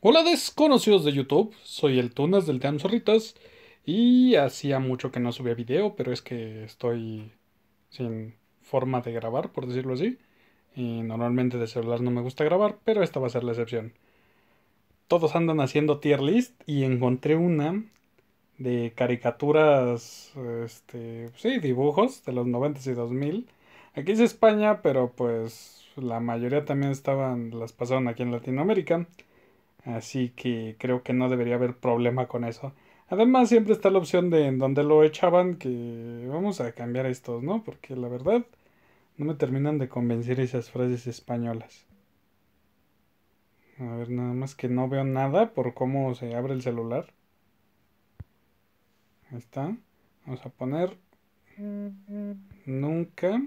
Hola desconocidos de YouTube, soy el Tunas del Team Zorritas y hacía mucho que no subía video, pero es que estoy sin forma de grabar, por decirlo así. Y normalmente de celular no me gusta grabar, pero esta va a ser la excepción. Todos andan haciendo tier list y encontré una de caricaturas, este, sí, dibujos de los 90 y 2000. Aquí es España, pero pues la mayoría también estaban, las pasaron aquí en Latinoamérica. Así que creo que no debería haber problema con eso. Además, siempre está la opción de en donde lo echaban, que vamos a cambiar estos, ¿no? Porque la verdad, no me terminan de convencer esas frases españolas. A ver, nada más que no veo nada por cómo se abre el celular. Ahí está. Vamos a poner. Nunca.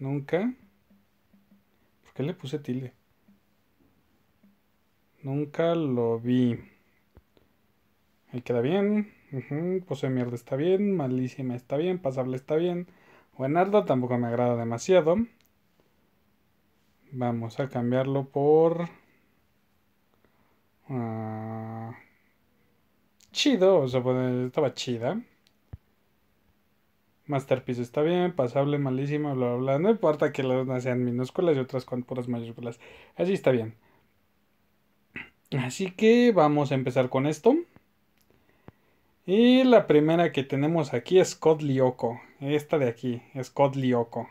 nunca. ¿Por qué le puse tilde? Nunca lo vi. Ahí queda bien. Uh mierda está bien. Malísima está bien. Pasable está bien. Buenardo tampoco me agrada demasiado. Vamos a cambiarlo por... Ah, chido, o sea, pues, estaba chida. Masterpiece está bien, pasable, malísima, bla, bla, bla. No importa que las unas sean minúsculas y otras con puras mayúsculas. Así está bien. Así que vamos a empezar con esto. Y la primera que tenemos aquí es Scott Lyoko. Esta de aquí, Scott Lyoko.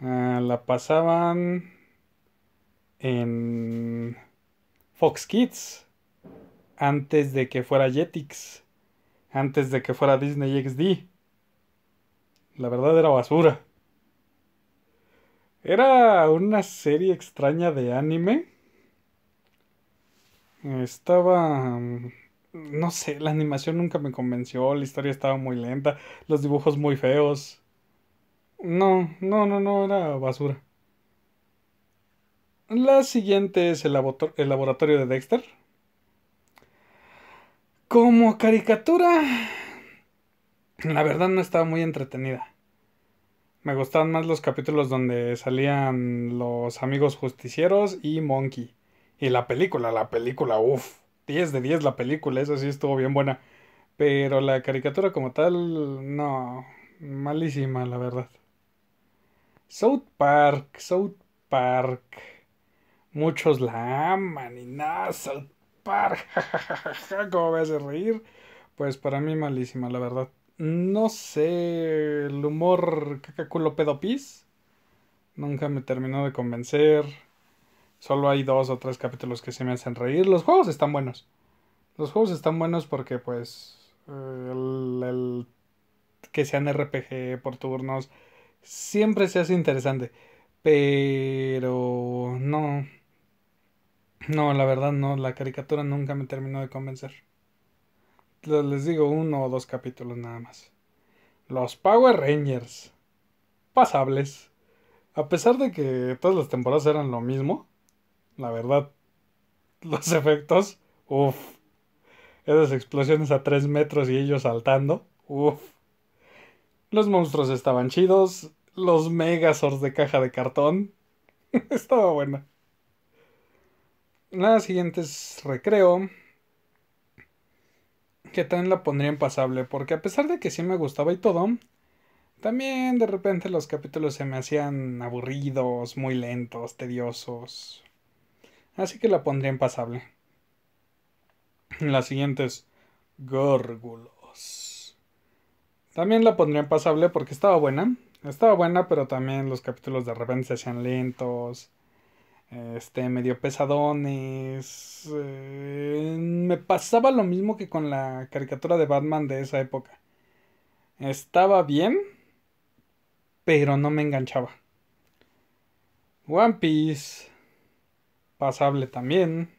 Ah, la pasaban en Fox Kids. Antes de que fuera Jetix. Antes de que fuera Disney XD. La verdad era basura. Era una serie extraña de anime estaba... Mm, no sé, la animación nunca me convenció, la historia estaba muy lenta, los dibujos muy feos. No, no, no, no, era basura. La siguiente es el, laboratorio de Dexter. Como caricatura, la verdad no estaba muy entretenida. Me gustaban más los capítulos donde salían los amigos justicieros y Monkey. Y la película, la película, uff, 10 de 10 la película, eso sí estuvo bien buena. Pero la caricatura como tal, no, malísima, la verdad. South Park, South Park. Muchos la aman y nada, South Park. ¿Cómo me hace reír? Pues para mí malísima, la verdad. No sé, el humor cacaculo pedopis. Nunca me terminó de convencer Solo hay dos o tres capítulos que se me hacen reír. Los juegos están buenos. Los juegos están buenos porque, pues, eh, el, que sean RPG por turnos siempre se hace interesante. Pero no. No, la verdad no. La caricatura nunca me terminó de convencer. Les digo uno o dos capítulos nada más. Los Power Rangers. Pasables. A pesar de que todas las temporadas eran lo mismo, la verdad, los efectos, uff. Esas explosiones a 3 metros y ellos saltando, uff. Los monstruos estaban chidos, los Megazords de caja de cartón. Estaba buena. La siguiente es Recreo. Que también la pondría en pasable? porque a pesar de que sí me gustaba y todo, también de repente los capítulos se me hacían aburridos, muy lentos, tediosos así que la pondría impasable. La siguiente es Górgulos. También la en pasable porque estaba buena. Estaba buena, pero también los capítulos de repente se hacían lentos. Este, medio pesadones. Eh, me pasaba lo mismo que con la caricatura de Batman de esa época. Estaba bien, pero no me enganchaba. One Piece pasable también.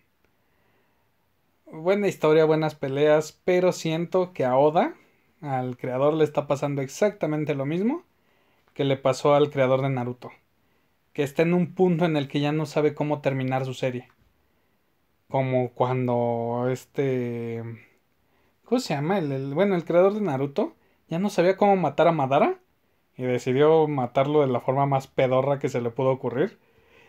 Buena historia, buenas peleas, pero siento que a Oda, al creador, le está pasando exactamente lo mismo que le pasó al creador de Naruto. Que está en un punto en el que ya no sabe cómo terminar su serie. Como cuando este... ¿Cómo se llama? El, bueno, el creador de Naruto ya no sabía cómo matar a Madara y decidió matarlo de la forma más pedorra que se le pudo ocurrir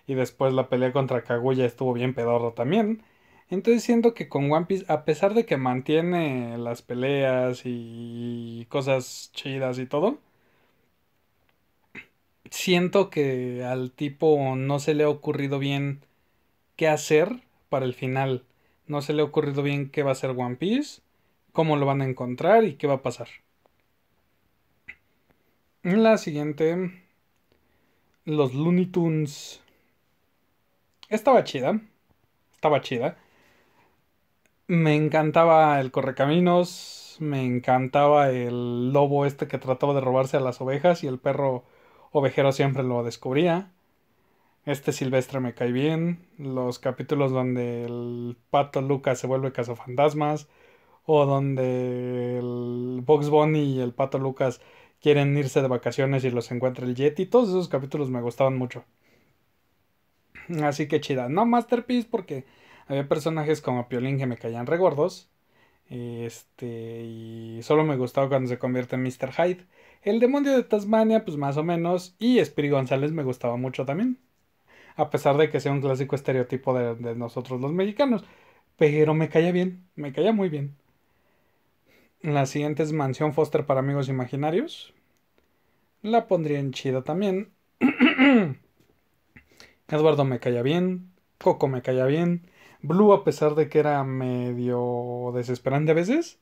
y después la pelea contra Kaguya estuvo bien pedorro también. Entonces siento que con One Piece, a pesar de que mantiene las peleas y cosas chidas y todo, siento que al tipo no se le ha ocurrido bien qué hacer para el final. No se le ha ocurrido bien qué va a ser One Piece, cómo lo van a encontrar y qué va a pasar. La siguiente. Los Looney Tunes. Estaba chida. Estaba chida. Me encantaba el correcaminos. Me encantaba el lobo este que trataba de robarse a las ovejas y el perro ovejero siempre lo descubría. Este Silvestre me cae bien. Los capítulos donde el pato Lucas se vuelve cazafantasmas. O donde el Box Bunny y el pato Lucas quieren irse de vacaciones y los encuentra el Yeti. Todos esos capítulos me gustaban mucho. Así que chida. No Masterpiece porque había personajes como Piolín que me caían regordos. Este, y solo me gustaba cuando se convierte en Mr. Hyde. El demonio de Tasmania, pues más o menos. Y Spirit González me gustaba mucho también. A pesar de que sea un clásico estereotipo de, de nosotros los mexicanos. Pero me caía bien, me caía muy bien. La siguiente es Mansión Foster para amigos imaginarios. La pondría en chida también. Eduardo me caía bien, Coco me caía bien, Blue a pesar de que era medio desesperante a veces,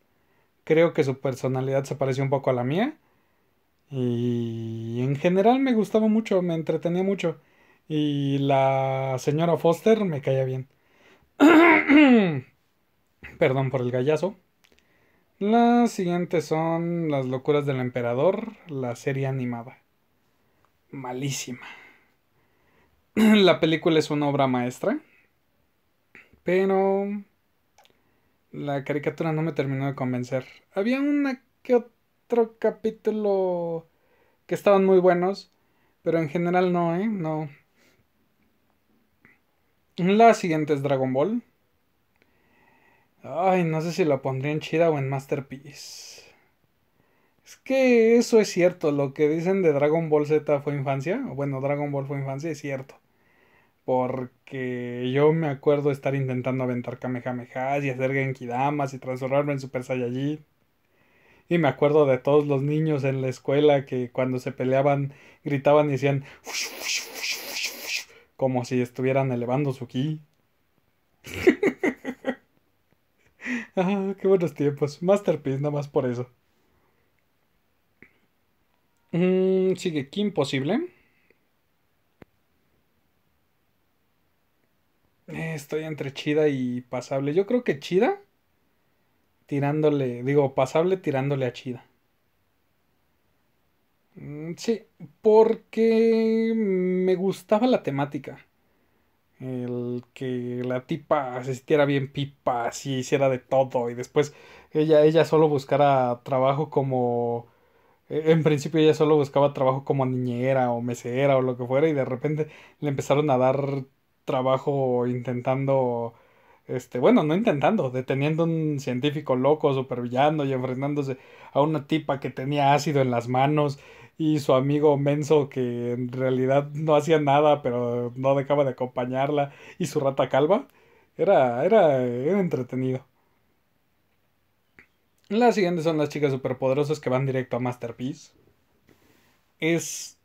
creo que su personalidad se parecía un poco a la mía. Y en general me gustaba mucho, me entretenía mucho. Y la señora Foster me caía bien. Perdón por el gallazo. Las siguientes son Las locuras del emperador, la serie animada. Malísima. la película es una obra maestra, pero la caricatura no me terminó de convencer. Había una que otro capítulo que estaban muy buenos, pero en general no, ¿eh? No. La siguiente es Dragon Ball. Ay, no sé si la pondría en Chida o en Masterpiece. Es que eso es cierto, lo que dicen de Dragon Ball Z fue infancia, bueno, Dragon Ball fue infancia, es cierto. Porque yo me acuerdo estar intentando aventar kamehamehas y hacer genkidamas y transformarme en Super Saiyajin. Y me acuerdo de todos los niños en la escuela que cuando se peleaban gritaban y decían como si estuvieran elevando su ki. ah, qué buenos tiempos. Masterpiece, nada más por eso. Mm, sigue, imposible? Eh, estoy entre chida y pasable. Yo creo que chida. Tirándole, digo, pasable tirándole a chida. Mm, sí, porque me gustaba la temática. El que la tipa se sintiera bien pipa, si hiciera de todo y después ella, ella solo buscara trabajo como... Eh, en principio ella solo buscaba trabajo como niñera o mesera o lo que fuera y de repente le empezaron a dar trabajo intentando, este, bueno, no intentando, deteniendo a un científico loco, supervillando, y enfrentándose a una tipa que tenía ácido en las manos y su amigo Menso que en realidad no hacía nada, pero no dejaba de acompañarla y su rata calva. Era, era, era entretenido. Las siguientes son las chicas superpoderosas que van directo a Masterpiece. Es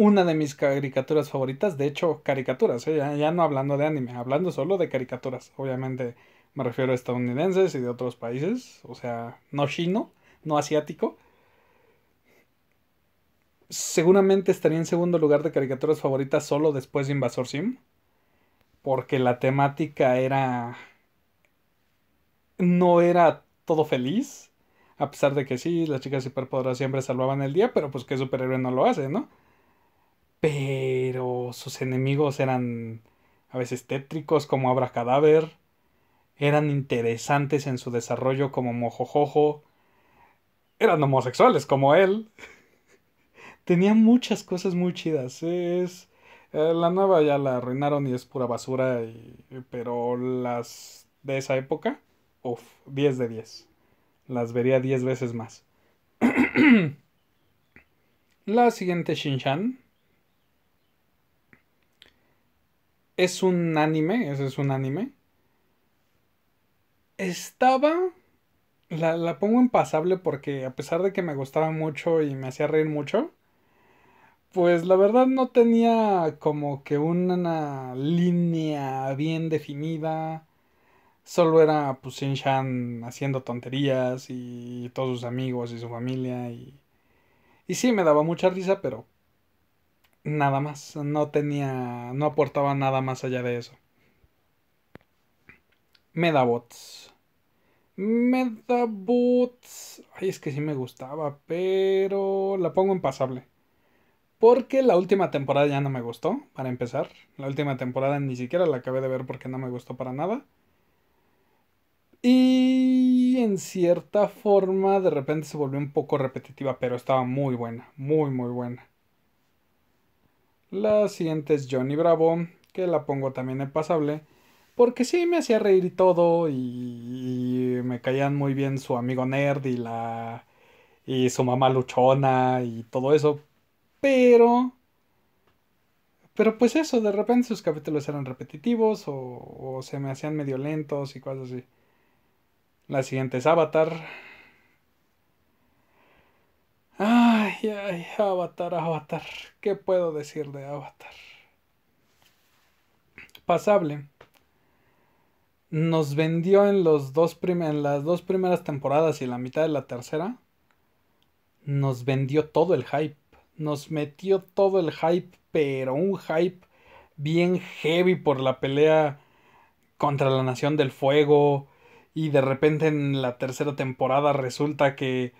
una de mis caricaturas favoritas, de hecho caricaturas, ¿eh? ya, no hablando de anime, hablando solo de caricaturas, obviamente me refiero a estadounidenses y de otros países, o sea, no chino, no asiático. Seguramente estaría en segundo lugar de caricaturas favoritas solo después de Invasor Sim, porque la temática era... no era todo feliz, a pesar de que sí, las chicas superpoderosas siempre salvaban el día, pero pues qué superhéroe no lo hace, ¿no? Pero sus enemigos eran a veces tétricos como Cadáver. eran interesantes en su desarrollo como Mojojojo, eran homosexuales como él. Tenía muchas cosas muy chidas. Es, eh, la nueva ya la arruinaron y es pura basura, pero las de esa época, uff, 10 de 10. Las vería 10 veces más. la siguiente Shinshan es un anime, ese es un anime. Estaba... La, la pongo impasable porque a pesar de que me gustaba mucho y me hacía reír mucho, pues la verdad no tenía como que una línea bien definida. Solo era pues Shin-Chan haciendo tonterías y todos sus amigos y su familia y... Y sí, me daba mucha risa, pero Nada más, no tenía, no aportaba nada más allá de eso. Medabots. Medabots. Ay, es que sí me gustaba, pero la pongo pasable Porque la última temporada ya no me gustó, para empezar. La última temporada ni siquiera la acabé de ver porque no me gustó para nada. Y en cierta forma de repente se volvió un poco repetitiva, pero estaba muy buena, muy, muy buena. La siguiente es Johnny Bravo, que la pongo también en pasable, porque sí me hacía reír y todo, y, me caían muy bien su amigo nerd y la y su mamá luchona y todo eso, pero pero pues eso, de repente sus capítulos eran repetitivos o, o se me hacían medio lentos y cosas así. La siguiente es Avatar. Ah, Avatar, Avatar. ¿Qué puedo decir de Avatar? Pasable. Nos vendió en, los dos en las dos primeras temporadas y la mitad de la tercera. Nos vendió todo el hype. Nos metió todo el hype, pero un hype bien heavy por la pelea contra la Nación del Fuego. Y de repente en la tercera temporada resulta que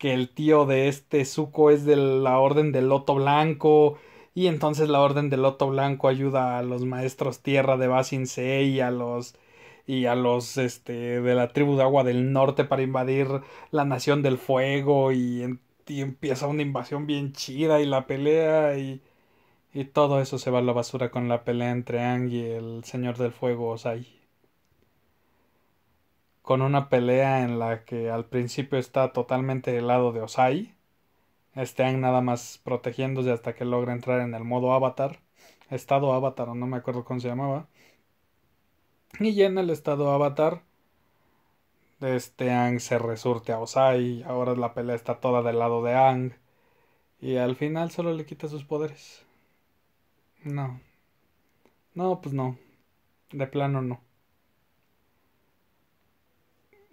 que el tío de este Zuko es de la Orden del Loto Blanco. Y entonces la Orden del Loto Blanco ayuda a los maestros tierra de Basin Sei y a los. y a los este. de la tribu de agua del norte para invadir la nación del fuego. Y, empieza una invasión bien chida. Y la pelea. Y. Y todo eso se va a la basura con la pelea entre Ang y el Señor del Fuego Osai con una pelea en la que al principio está totalmente del lado de Osai. Ang nada más protegiéndose hasta que logra entrar en el modo avatar. Estado avatar, o no me acuerdo cómo se llamaba. Y ya en el estado avatar, este Ang se resurte a Osai. Ahora la pelea está toda del lado de Ang. Y al final solo le quita sus poderes. No. No, pues no. De plano no.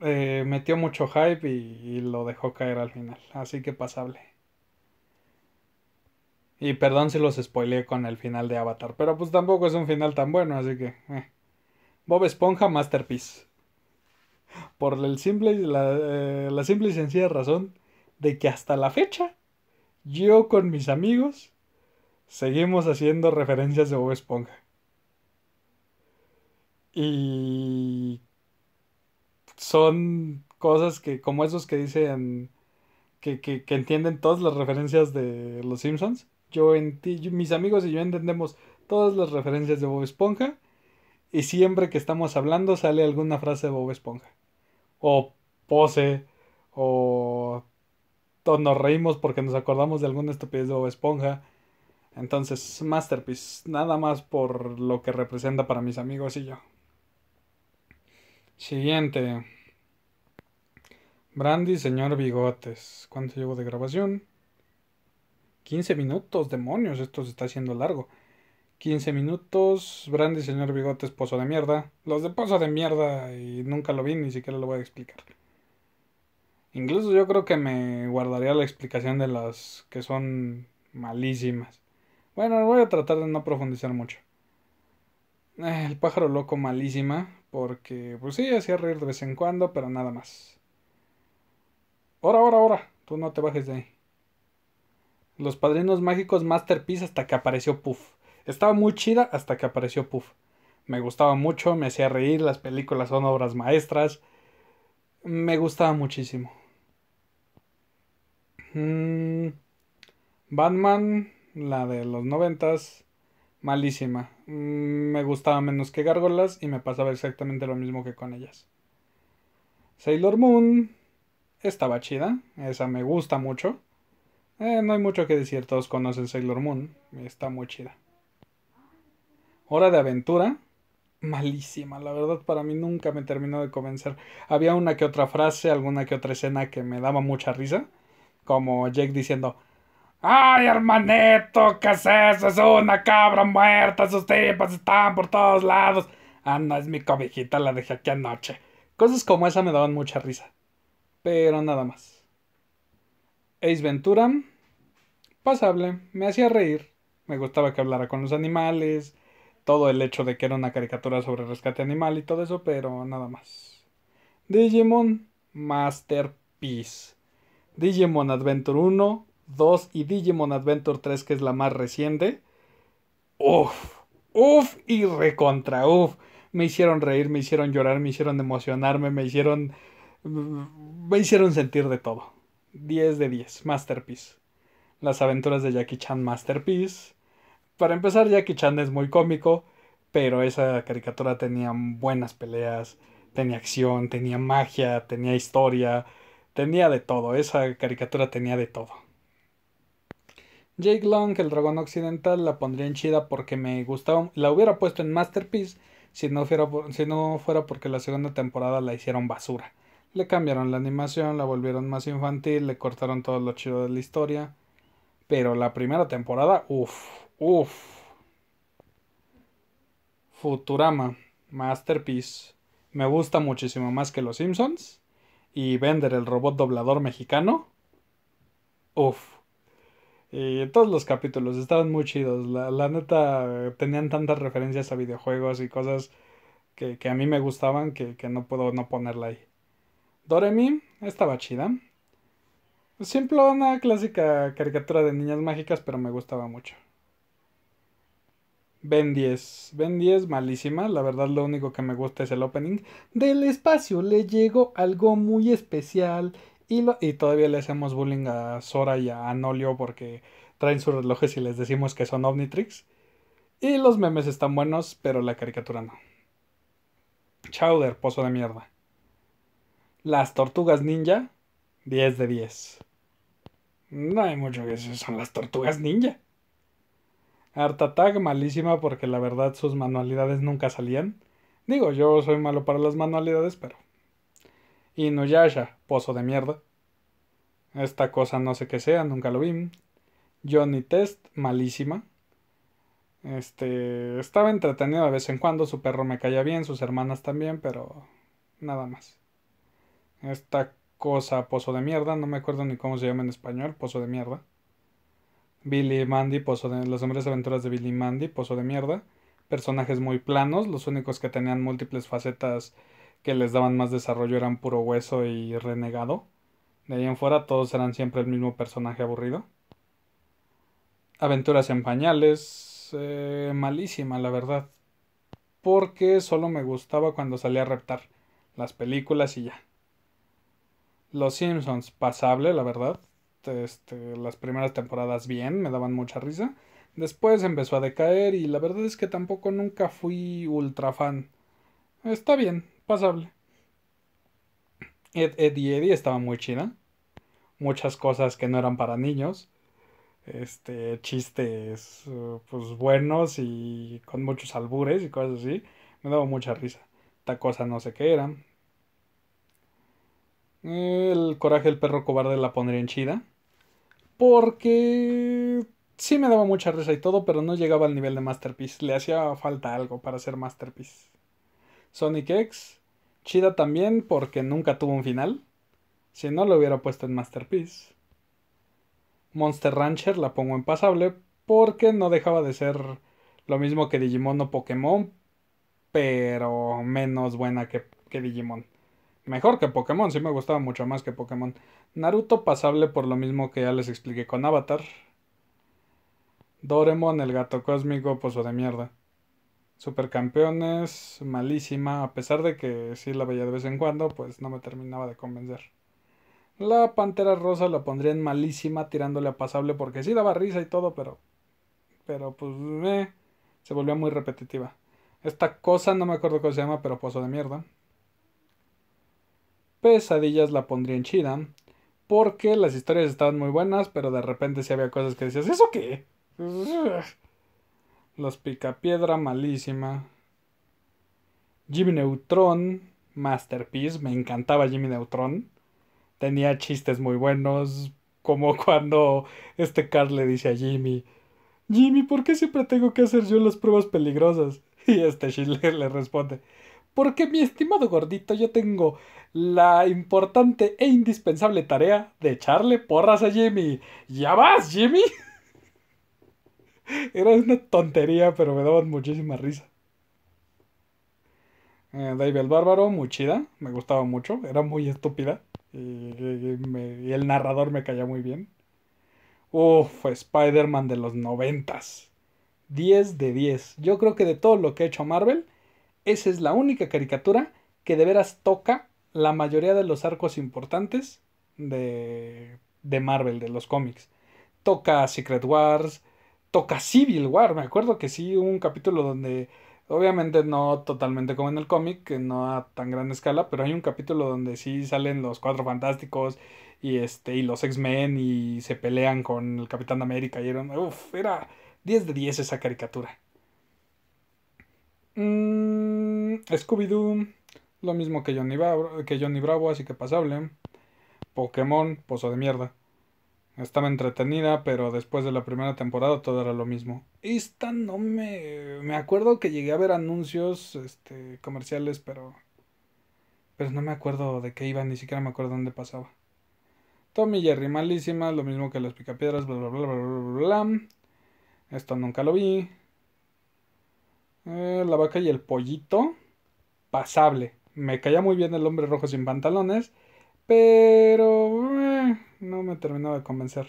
Eh, metió mucho hype y, lo dejó caer al final. Así que pasable. Y perdón si los spoileé con el final de Avatar, pero pues tampoco es un final tan bueno, así que... Eh. Bob Esponja Masterpiece. Por el simple, la, eh, la simple y sencilla razón de que hasta la fecha yo con mis amigos seguimos haciendo referencias de Bob Esponja. Y son cosas que, como esos que dicen, que, que, entienden todas las referencias de Los Simpsons. Yo, mis amigos y yo entendemos todas las referencias de Bob Esponja. Y siempre que estamos hablando sale alguna frase de Bob Esponja. O pose, o, o nos reímos porque nos acordamos de alguna estupidez de Bob Esponja. Entonces, Masterpiece, nada más por lo que representa para mis amigos y yo. Siguiente. Brandy, señor Bigotes. ¿Cuánto llevo de grabación? 15 minutos, demonios, esto se está haciendo largo. 15 minutos, Brandy, señor Bigotes, pozo de mierda. Los de pozo de mierda y nunca lo vi, ni siquiera lo voy a explicar. Incluso yo creo que me guardaría la explicación de las que son malísimas. Bueno, voy a tratar de no profundizar mucho. Eh, el pájaro loco malísima. Porque, pues sí, hacía reír de vez en cuando, pero nada más. Ahora, ahora, ahora. Tú no te bajes de ahí. Los Padrinos Mágicos Masterpiece hasta que apareció Puff. Estaba muy chida hasta que apareció Puff. Me gustaba mucho, me hacía reír, las películas son obras maestras. Me gustaba muchísimo. Mm, Batman, la de los noventas malísima. Mm, me gustaba menos que Gárgolas y me pasaba exactamente lo mismo que con ellas. Sailor Moon estaba chida, esa me gusta mucho. Eh, no hay mucho que decir, todos conocen Sailor Moon, está muy chida. Hora de aventura, malísima, la verdad para mí nunca me terminó de convencer. Había una que otra frase, alguna que otra escena que me daba mucha risa, como Jake diciendo, Ay, hermanito, ¿qué es eso? Es una cabra muerta, sus tripas están por todos lados. Ah, no, es mi cobijita, la dejé aquí anoche. Cosas como esa me daban mucha risa. Pero nada más. Ace Ventura, pasable, me hacía reír. Me gustaba que hablara con los animales, todo el hecho de que era una caricatura sobre rescate animal y todo eso, pero nada más. Digimon Masterpiece. Digimon Adventure 1 2 y Digimon Adventure 3, que es la más reciente. Uf, uf y recontra, uf. Me hicieron reír, me hicieron llorar, me hicieron emocionarme, me hicieron... Mm, me hicieron sentir de todo. 10 de 10, Masterpiece. Las aventuras de Jackie Chan, Masterpiece. Para empezar, Jackie Chan es muy cómico, pero esa caricatura tenía buenas peleas, tenía acción, tenía magia, tenía historia, tenía de todo. Esa caricatura tenía de todo. Jake Long, el dragón occidental, la pondría en chida porque me gustaba. La hubiera puesto en Masterpiece si no, fuera, si no fuera porque la segunda temporada la hicieron basura. Le cambiaron la animación, la volvieron más infantil, le cortaron todo lo chido de la historia. Pero la primera temporada, uff, uff. Futurama, Masterpiece. Me gusta muchísimo más que Los Simpsons. Y Bender, el robot doblador mexicano. Uff. Y todos los capítulos estaban muy chidos. La, neta, tenían tantas referencias a videojuegos y cosas que, a mí me gustaban que, no puedo no ponerla ahí. Doremi estaba chida. Simple una clásica caricatura de niñas mágicas, pero me gustaba mucho. Ben 10. Ben 10 malísima. La verdad lo único que me gusta es el opening. Del espacio le llegó algo muy especial y, todavía le hacemos bullying a Sora y a Anolio porque traen sus relojes y les decimos que son Omnitrix. Y los memes están buenos, pero la caricatura no. Chowder, pozo de mierda. Las tortugas ninja, 10 de 10. No hay mucho que decir, son las tortugas ninja. Art Attack, malísima porque la verdad sus manualidades nunca salían. Digo, yo soy malo para las manualidades, pero Inuyasha, pozo de mierda. Esta cosa no sé qué sea, nunca lo vi. Johnny Test, malísima. Este, estaba entretenido de vez en cuando, su perro me caía bien, sus hermanas también, pero nada más. Esta cosa, pozo de mierda, no me acuerdo ni cómo se llama en español, pozo de mierda. Billy Mandy, pozo de Los hombres aventuras de Billy Mandy, pozo de mierda. Personajes muy planos, los únicos que tenían múltiples facetas que les daban más desarrollo eran puro hueso y renegado. De ahí en fuera todos eran siempre el mismo personaje aburrido. Aventuras en pañales. Eh, malísima, la verdad. Porque solo me gustaba cuando salía a reptar. Las películas y ya. Los Simpsons, pasable, la verdad. Este, las primeras temporadas bien, me daban mucha risa. Después empezó a decaer y la verdad es que tampoco nunca fui ultra fan. Está bien, pasable. Ed, y Eddie estaba muy chida. Muchas cosas que no eran para niños. Este, chistes eh, pues buenos y con muchos albures y cosas así. Me daba mucha risa. Esta cosa no sé qué era. El coraje del perro cobarde la pondría en chida. Porque sí me daba mucha risa y todo, pero no llegaba al nivel de Masterpiece. Le hacía falta algo para ser Masterpiece. Sonic X Chida también porque nunca tuvo un final. Si no, lo hubiera puesto en Masterpiece. Monster Rancher la pongo en pasable porque no dejaba de ser lo mismo que Digimon o Pokémon, pero menos buena que, Digimon. Mejor que Pokémon, sí me gustaba mucho más que Pokémon. Naruto pasable por lo mismo que ya les expliqué con Avatar. Doremon, el gato cósmico, pues, o de mierda. Supercampeones, malísima, a pesar de que sí la veía de vez en cuando, pues no me terminaba de convencer. La Pantera Rosa la pondría en malísima, tirándole a pasable, porque sí daba risa y todo, pero. Pero pues. Eh, se volvió muy repetitiva. Esta cosa, no me acuerdo cómo se llama, pero pozo de mierda. Pesadillas la pondría en chida, porque las historias estaban muy buenas, pero de repente sí había cosas que decías, ¿eso qué? Los Picapiedra malísima. Jimmy Neutron, Masterpiece, me encantaba Jimmy Neutron. Tenía chistes muy buenos, como cuando este Carl le dice a Jimmy, Jimmy, ¿por qué siempre tengo que hacer yo las pruebas peligrosas? Y este Schiller le responde, porque mi estimado gordito, yo tengo la importante e indispensable tarea de echarle porras a Jimmy. ¿Ya vas, Jimmy? Era una tontería, pero me daban muchísima risa. Eh, David el Bárbaro, muy chida, me gustaba mucho, era muy estúpida. Y, el narrador me caía muy bien. Uf, Spider-Man de los noventas. 10 de 10. Yo creo que de todo lo que ha hecho Marvel, esa es la única caricatura que de veras toca la mayoría de los arcos importantes de, de Marvel, de los cómics. Toca Secret Wars, toca Civil War. Me acuerdo que sí un capítulo donde, obviamente no totalmente como en el cómic, no a tan gran escala, pero hay un capítulo donde sí salen los Cuatro Fantásticos y este y los X-Men y se pelean con el Capitán América y eran, uf, era 10 de 10 esa caricatura. Mmm. Scooby-Doo, lo mismo que Johnny, Bravo, que Johnny Bravo, así que pasable. Pokémon, pozo de mierda estaba entretenida, pero después de la primera temporada todo era lo mismo. Esta no me... Me acuerdo que llegué a ver anuncios este, comerciales, pero... Pero no me acuerdo de qué iba, ni siquiera me acuerdo dónde pasaba. Tommy Jerry, malísima, lo mismo que las picapiedras, bla, bla, bla, bla, bla, bla. Esto nunca lo vi. Eh, la vaca y el pollito, pasable. Me caía muy bien el hombre rojo sin pantalones. Pero eh, no me terminó de convencer.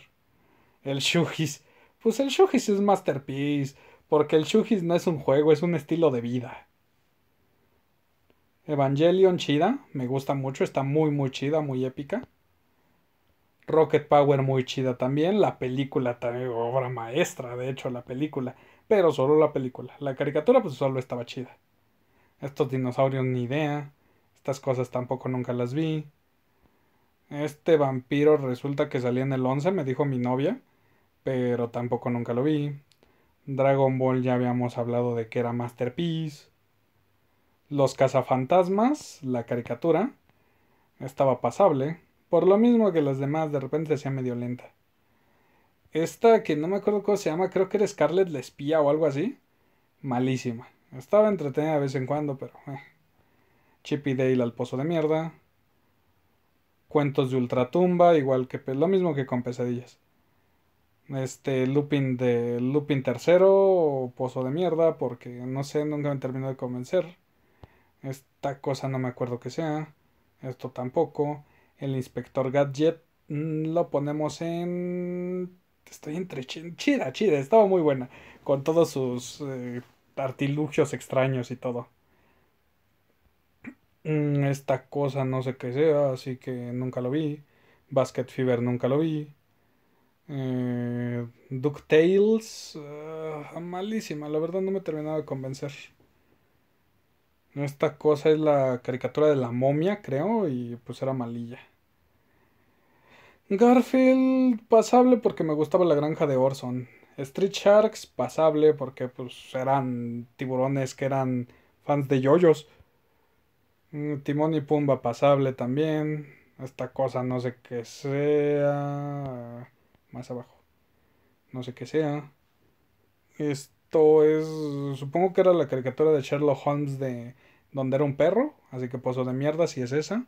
El Shugis. Pues el Shugis es Masterpiece. Porque el Shugis no es un juego, es un estilo de vida. Evangelion chida, me gusta mucho, está muy muy chida, muy épica. Rocket Power muy chida también, la película también, obra maestra, de hecho la película, pero solo la película. La caricatura pues solo estaba chida. Estos dinosaurios ni idea, estas cosas tampoco nunca las vi. Este vampiro resulta que salía en el 11, me dijo mi novia, pero tampoco nunca lo vi. Dragon Ball ya habíamos hablado de que era Masterpiece. Los cazafantasmas, la caricatura, estaba pasable, por lo mismo que las demás de repente se hacía medio lenta. Esta que no me acuerdo cómo se llama, creo que era Scarlet la espía o algo así. Malísima. Estaba entretenida de vez en cuando, pero... Eh. Dale al pozo de mierda. Cuentos de Ultratumba, igual que pues, lo mismo que con Pesadillas. Este Lupin de Lupin tercero o Pozo de mierda, porque no sé, nunca me terminó de convencer. Esta cosa no me acuerdo que sea. Esto tampoco. El inspector Gadget mm, lo ponemos en. Estoy entre. Chida, chida, estaba muy buena. Con todos sus eh, artilugios extraños y todo. Mm, esta cosa no sé qué sea, así que nunca lo vi. Basket Fever nunca lo vi. Eh, DuckTales, ah, malísima, la verdad no me terminaba de convencer. Esta cosa es la caricatura de la momia, creo, y pues era malilla. Garfield, pasable porque me gustaba la granja de Orson. Street Sharks, pasable porque pues eran tiburones que eran fans de yoyos. Mm, Timón y Pumba pasable también. Esta cosa no sé qué sea. Más abajo. No sé qué sea. Esto es. Supongo que era la caricatura de Sherlock Holmes de. Donde era un perro. Así que pozo de mierda si es esa.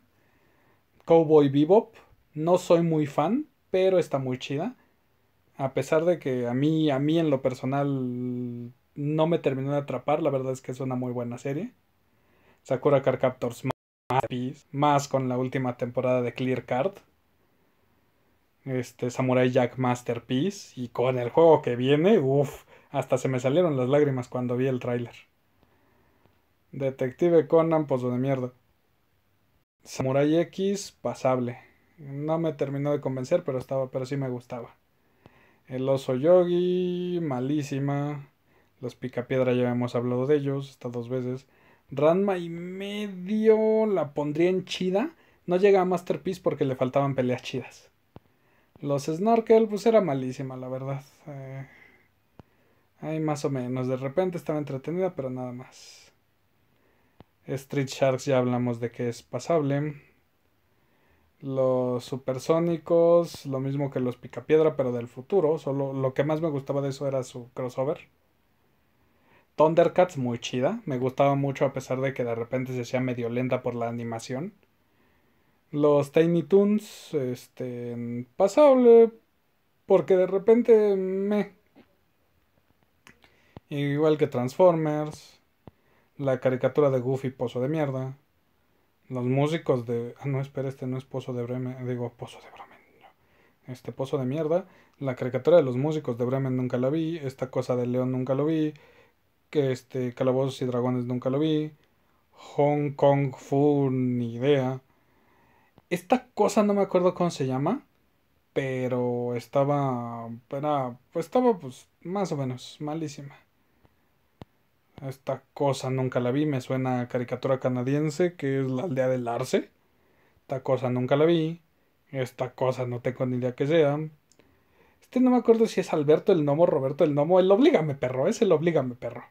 Cowboy Bebop. No soy muy fan, pero está muy chida. A pesar de que a mí, a mí en lo personal no me terminó de atrapar, la verdad es que es una muy buena serie. Sakura Card Captors más, más con la última temporada de Clear Card. Este Samurai Jack Masterpiece y con el juego que viene, uff, hasta se me salieron las lágrimas cuando vi el tráiler. Detective Conan, lo pues, de mierda. Samurai X, pasable. No me terminó de convencer, pero estaba, pero sí me gustaba. El oso yogi, malísima. Los picapiedra ya hemos hablado de ellos hasta dos veces. Ranma y medio la pondría en chida. No llega a Masterpiece porque le faltaban peleas chidas. Los Snorkel, pues era malísima, la verdad. Eh, ahí más o menos. De repente estaba entretenida, pero nada más. Street Sharks ya hablamos de que es pasable. Los supersónicos, lo mismo que los picapiedra, pero del futuro. Solo lo que más me gustaba de eso era su crossover Thundercats muy chida. Me gustaba mucho a pesar de que de repente se hacía medio lenta por la animación. Los Tiny Toons, este, pasable, porque de repente me... Igual que Transformers, la caricatura de Goofy Pozo de Mierda, los músicos de... Ah, no, espera, este no es Pozo de Bremen, digo Pozo de Bremen, este Pozo de Mierda, la caricatura de los músicos de Bremen nunca la vi, esta cosa de León nunca lo vi, que este, Calabozos y Dragones nunca lo vi. Hong Kong Fu, ni idea. Esta cosa no me acuerdo cómo se llama, pero estaba, era, pues estaba pues más o menos malísima. Esta cosa nunca la vi, me suena a caricatura canadiense, que es la aldea del Arce. Esta cosa nunca la vi. Esta cosa no tengo ni idea que sea. Este no me acuerdo si es Alberto el Nomo, Roberto el Nomo. El Oblígame, perro. Es el Oblígame, perro.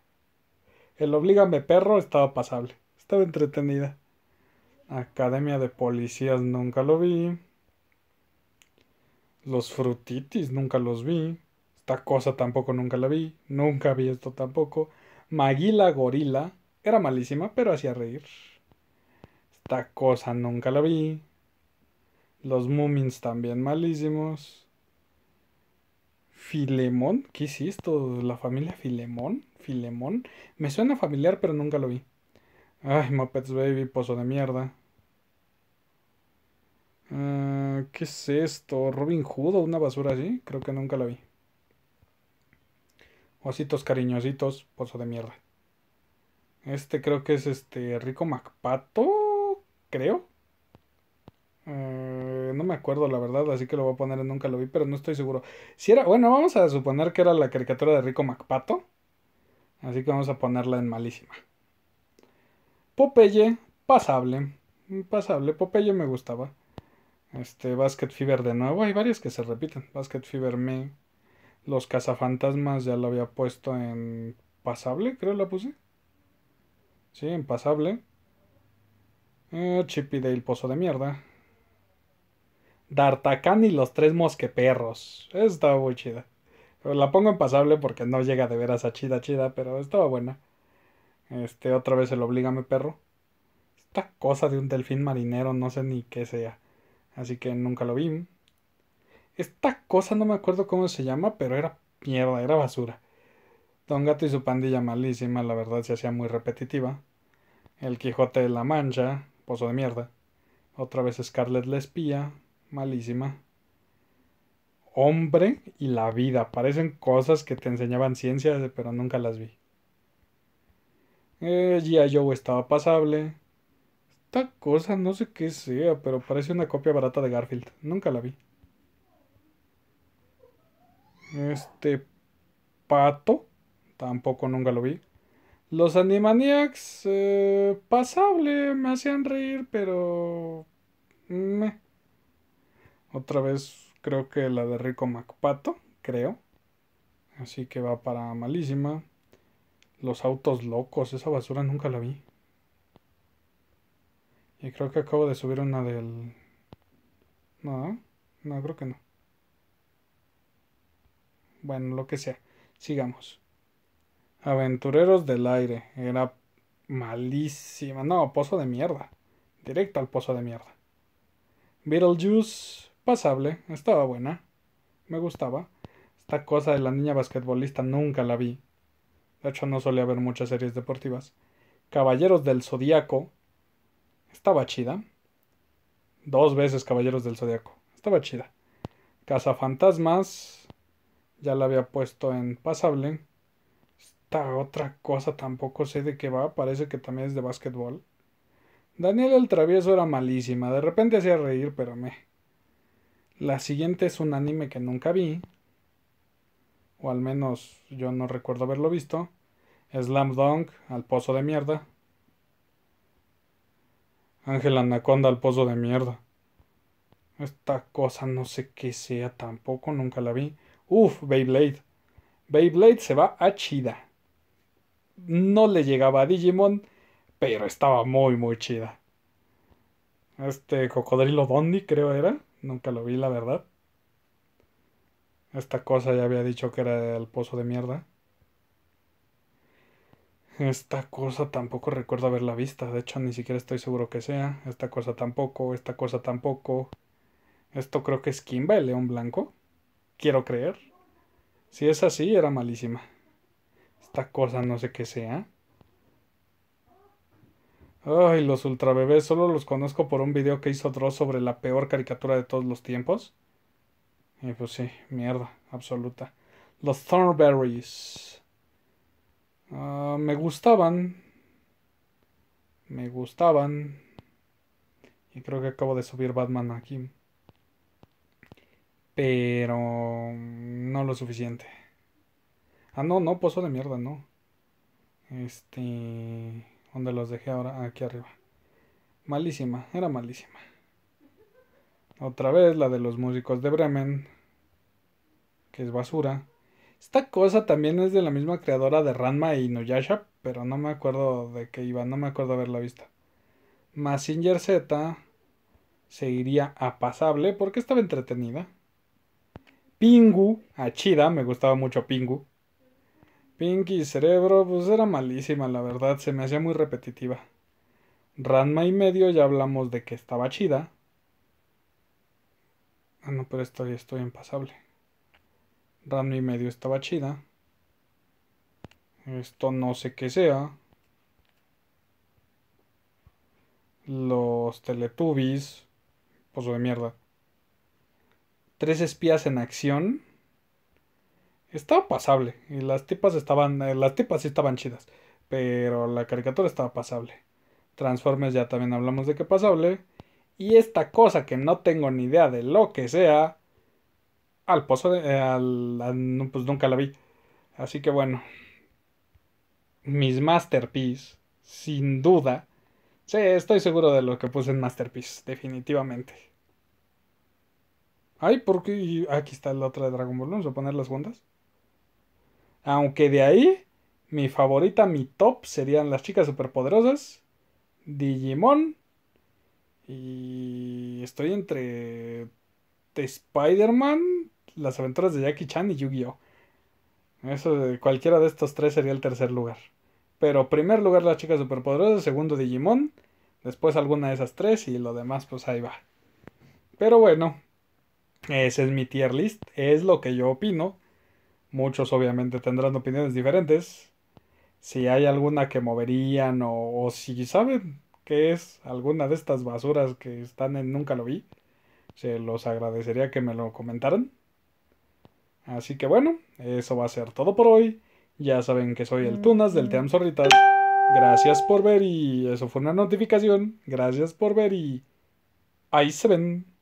El Oblígame Perro estaba pasable, estaba entretenida. Academia de Policías nunca lo vi. Los Frutitis nunca los vi. Esta cosa tampoco nunca la vi. Nunca vi esto tampoco. Maguila Gorila era malísima, pero hacía reír. Esta cosa nunca la vi. Los Mumins también malísimos. Filemón, ¿qué hiciste? ¿La familia Filemón? Filemón. Me suena familiar, pero nunca lo vi. Ay, Muppets Baby, pozo de mierda. Ah, ¿Qué es esto? ¿Robin Hood o una basura así? Creo que nunca lo vi. Ositos cariñositos, pozo de mierda. Este creo que es este Rico Macpato, creo. Eh, no me acuerdo la verdad, así que lo voy a poner en nunca lo vi, pero no estoy seguro. Si era, bueno, vamos a suponer que era la caricatura de Rico Macpato. Así que vamos a ponerla en malísima. Popeye, pasable. Pasable, Popeye me gustaba. Este, Basket Fever de nuevo. Hay varias que se repiten. Basket Fever me. Los cazafantasmas ya lo había puesto en pasable, creo la puse. Sí, en pasable. Eh, Chippy el pozo de mierda. Dartacan y los tres mosqueperros. Está muy chida la pongo en pasable porque no llega de veras a chida chida, pero estaba buena. Este, otra vez el obliga perro. Esta cosa de un delfín marinero, no sé ni qué sea. Así que nunca lo vi. Esta cosa no me acuerdo cómo se llama, pero era mierda, era basura. Don Gato y su pandilla malísima, la verdad se hacía muy repetitiva. El Quijote de la Mancha, pozo de mierda. Otra vez Scarlett la espía, malísima hombre y la vida. Parecen cosas que te enseñaban ciencias, pero nunca las vi. Eh, G.I. Joe estaba pasable. Esta cosa no sé qué sea, pero parece una copia barata de Garfield. Nunca la vi. Este pato. Tampoco nunca lo vi. Los Animaniacs. Eh, pasable. Me hacían reír, pero... Otra vez Creo que la de Rico Macpato, creo. Así que va para malísima. Los autos locos, esa basura nunca la vi. Y creo que acabo de subir una del... No, no, creo que no. Bueno, lo que sea. Sigamos. Aventureros del aire. Era malísima. No, pozo de mierda. Directo al pozo de mierda. Beetlejuice. Pasable, estaba buena. Me gustaba. Esta cosa de la niña basquetbolista nunca la vi. De hecho, no solía ver muchas series deportivas. Caballeros del Zodíaco. Estaba chida. Dos veces Caballeros del Zodíaco. Estaba chida. Cazafantasmas. Ya la había puesto en pasable. Esta otra cosa tampoco sé de qué va. Parece que también es de básquetbol. Daniel el Travieso era malísima. De repente hacía reír, pero me. La siguiente es un anime que nunca vi, o al menos yo no recuerdo haberlo visto. Slam Dunk al pozo de mierda. Ángel Anaconda al pozo de mierda. Esta cosa no sé qué sea tampoco, nunca la vi. Uf, Beyblade. Beyblade se va a chida. No le llegaba a Digimon, pero estaba muy, muy chida. Este cocodrilo Bondi creo era. Nunca lo vi, la verdad. Esta cosa ya había dicho que era el pozo de mierda. Esta cosa tampoco recuerdo haberla vista. De hecho, ni siquiera estoy seguro que sea. Esta cosa tampoco, esta cosa tampoco. Esto creo que es Kimba, el león blanco. Quiero creer. Si es así, era malísima. Esta cosa no sé qué sea. Ay, los Bebés. solo los conozco por un video que hizo Dross sobre la peor caricatura de todos los tiempos. Y pues sí, mierda, absoluta. Los Thornberries. Ah, me gustaban. Me gustaban. Y creo que acabo de subir Batman aquí. Pero no lo suficiente. Ah, no, no, pozo de mierda, no. Este donde los dejé ahora, aquí arriba. Malísima, era malísima. Otra vez la de los músicos de Bremen, que es basura. Esta cosa también es de la misma creadora de Ranma y Noyasha. pero no me acuerdo de qué iba, no me acuerdo haberla visto. Masinger Z seguiría a pasable porque estaba entretenida. Pingu, a Chida, me gustaba mucho Pingu. Pinky Cerebro, pues era malísima, la verdad, se me hacía muy repetitiva. Ranma y medio ya hablamos de que estaba chida. Ah, no, pero estoy, estoy impasable. Ranma y medio estaba chida. Esto no sé qué sea. Los Teletubbies. Pozo pues, de mierda. Tres espías en acción estaba pasable. Y las tipas estaban. Eh, las tipas sí estaban chidas. Pero la caricatura estaba pasable. Transformers ya también hablamos de que pasable. Y esta cosa que no tengo ni idea de lo que sea. Al pozo de. Eh, al, pues nunca la vi. Así que bueno. Mis masterpiece. Sin duda. Sí, estoy seguro de lo que puse en Masterpiece, definitivamente. Ay, porque Aquí está la otra de Dragon Ball. Vamos a poner las ondas. Aunque de ahí, mi favorita, mi top, serían las chicas superpoderosas, Digimon. Y estoy entre Spider-Man, las aventuras de Jackie Chan y Yu-Gi-Oh. Eso, cualquiera de estos tres sería el tercer lugar. Pero primer lugar las chicas superpoderosas, segundo Digimon, después alguna de esas tres y lo demás pues ahí va. Pero bueno, ese es mi tier list, es lo que yo opino. Muchos obviamente tendrán opiniones diferentes. Si hay alguna que moverían o, si saben qué es alguna de estas basuras que están en Nunca lo vi, se los agradecería que me lo comentaran. Así que bueno, eso va a ser todo por hoy. Ya saben que soy el mm. Tunas del Team Zorritas. Gracias por ver y eso fue una notificación. Gracias por ver y ahí se ven.